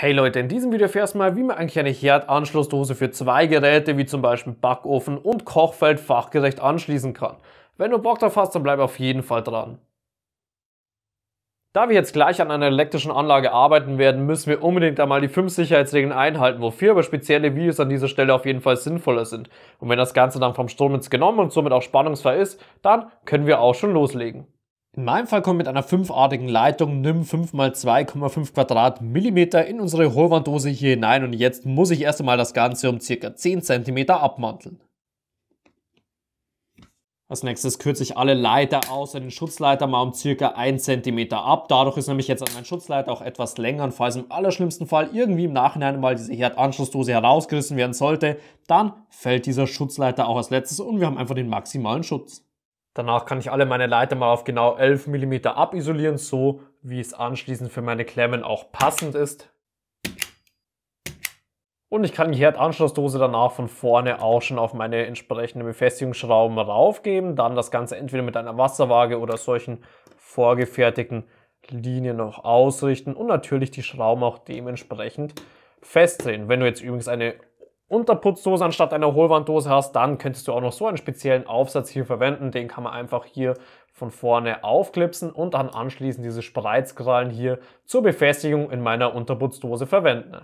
Hey Leute, in diesem Video erfährst du mal, wie man eigentlich eine Herdanschlussdose für zwei Geräte wie zum Beispiel Backofen und Kochfeld fachgerecht anschließen kann. Wenn du Bock drauf hast, dann bleib auf jeden Fall dran. Da wir jetzt gleich an einer elektrischen Anlage arbeiten werden, müssen wir unbedingt einmal die 5 Sicherheitsregeln einhalten, wofür aber spezielle Videos an dieser Stelle auf jeden Fall sinnvoller sind. Und wenn das Ganze dann vom Stromnetz genommen und somit auch spannungsfrei ist, dann können wir auch schon loslegen. In meinem Fall kommen mit einer fünfartigen Leitung NIM 5 x 2,5 Quadratmillimeter in unsere Hohlwanddose hier hinein und jetzt muss ich erst einmal das Ganze um ca. 10 cm abmanteln. Als nächstes kürze ich alle Leiter außer den Schutzleiter mal um ca. 1 cm ab. Dadurch ist nämlich jetzt mein Schutzleiter auch etwas länger und falls im allerschlimmsten Fall irgendwie im Nachhinein mal diese Herdanschlussdose herausgerissen werden sollte, dann fällt dieser Schutzleiter auch als letztes und wir haben einfach den maximalen Schutz. Danach kann ich alle meine Leiter mal auf genau 11 mm abisolieren, so wie es anschließend für meine Klemmen auch passend ist. Und ich kann die Herdanschlussdose danach von vorne auch schon auf meine entsprechenden Befestigungsschrauben raufgeben, dann das Ganze entweder mit einer Wasserwaage oder solchen vorgefertigten Linien noch ausrichten und natürlich die Schrauben auch dementsprechend festdrehen. Wenn du jetzt übrigens eine Unterputzdose anstatt einer Hohlwanddose hast, dann könntest du auch noch so einen speziellen Aufsatz hier verwenden. Den kann man einfach hier von vorne aufklipsen und dann anschließend diese Spreizkrallen hier zur Befestigung in meiner Unterputzdose verwenden.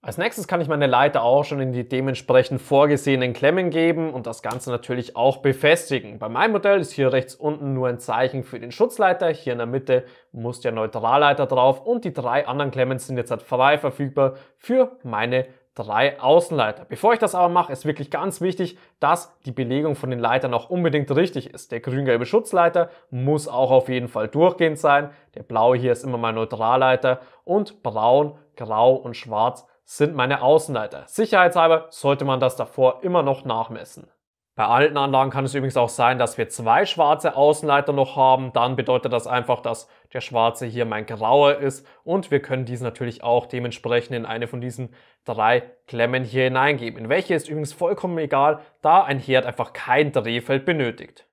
Als nächstes kann ich meine Leiter auch schon in die dementsprechend vorgesehenen Klemmen geben und das Ganze natürlich auch befestigen. Bei meinem Modell ist hier rechts unten nur ein Zeichen für den Schutzleiter, hier in der Mitte muss der Neutralleiter drauf und die drei anderen Klemmen sind jetzt halt frei verfügbar für meine drei Außenleiter. Bevor ich das aber mache, ist wirklich ganz wichtig, dass die Belegung von den Leitern auch unbedingt richtig ist. Der grün-gelbe Schutzleiter muss auch auf jeden Fall durchgehend sein. Der blaue hier ist immer mein Neutralleiter und braun, grau und schwarz sind meine Außenleiter. Sicherheitshalber sollte man das davor immer noch nachmessen. Bei alten Anlagen kann es übrigens auch sein, dass wir zwei schwarze Außenleiter noch haben. Dann bedeutet das einfach, dass der schwarze hier mein grauer ist und wir können diesen natürlich auch dementsprechend in eine von diesen drei Klemmen hier hineingeben. In welche ist übrigens vollkommen egal, da ein Herd einfach kein Drehfeld benötigt.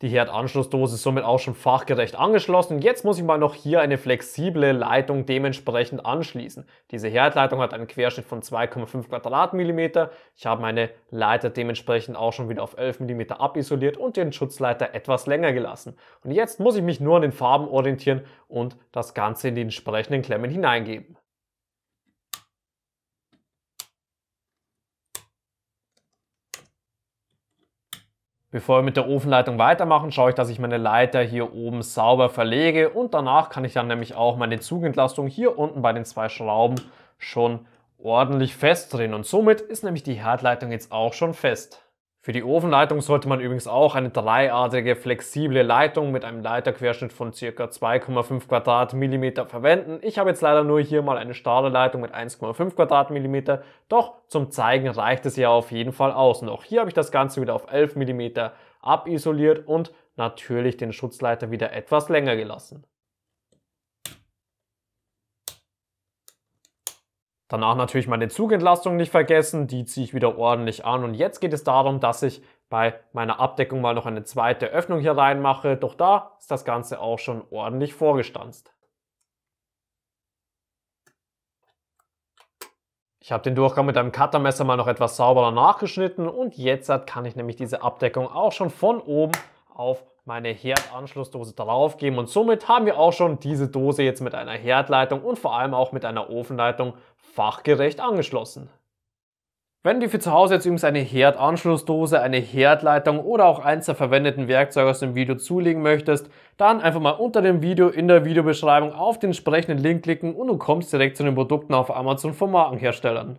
Die Herdanschlussdose ist somit auch schon fachgerecht angeschlossen. Jetzt muss ich mal noch hier eine flexible Leitung dementsprechend anschließen. Diese Herdleitung hat einen Querschnitt von 2,5 Quadratmillimeter. Ich habe meine Leiter dementsprechend auch schon wieder auf 11 Millimeter abisoliert und den Schutzleiter etwas länger gelassen. Und jetzt muss ich mich nur an den Farben orientieren und das Ganze in die entsprechenden Klemmen hineingeben. Bevor wir mit der Ofenleitung weitermachen, schaue ich, dass ich meine Leiter hier oben sauber verlege und danach kann ich dann nämlich auch meine Zugentlastung hier unten bei den zwei Schrauben schon ordentlich festdrehen und somit ist nämlich die Herdleitung jetzt auch schon fest. Für die Ofenleitung sollte man übrigens auch eine dreiartige flexible Leitung mit einem Leiterquerschnitt von ca. 2,5 Quadratmillimeter verwenden. Ich habe jetzt leider nur hier mal eine starre Leitung mit 1,5 Quadratmillimeter, doch zum Zeigen reicht es ja auf jeden Fall aus. Und auch hier habe ich das Ganze wieder auf 11 mm abisoliert und natürlich den Schutzleiter wieder etwas länger gelassen. Danach natürlich meine Zugentlastung nicht vergessen, die ziehe ich wieder ordentlich an. Und jetzt geht es darum, dass ich bei meiner Abdeckung mal noch eine zweite Öffnung hier reinmache. Doch da ist das Ganze auch schon ordentlich vorgestanzt. Ich habe den Durchgang mit einem Cuttermesser mal noch etwas sauberer nachgeschnitten und jetzt kann ich nämlich diese Abdeckung auch schon von oben auf meine Herdanschlussdose drauf geben und somit haben wir auch schon diese Dose jetzt mit einer Herdleitung und vor allem auch mit einer Ofenleitung fachgerecht angeschlossen. Wenn du für zu Hause jetzt übrigens eine Herdanschlussdose, eine Herdleitung oder auch eins der verwendeten Werkzeuge aus dem Video zulegen möchtest, dann einfach mal unter dem Video in der Videobeschreibung auf den entsprechenden Link klicken und du kommst direkt zu den Produkten auf Amazon von Markenherstellern.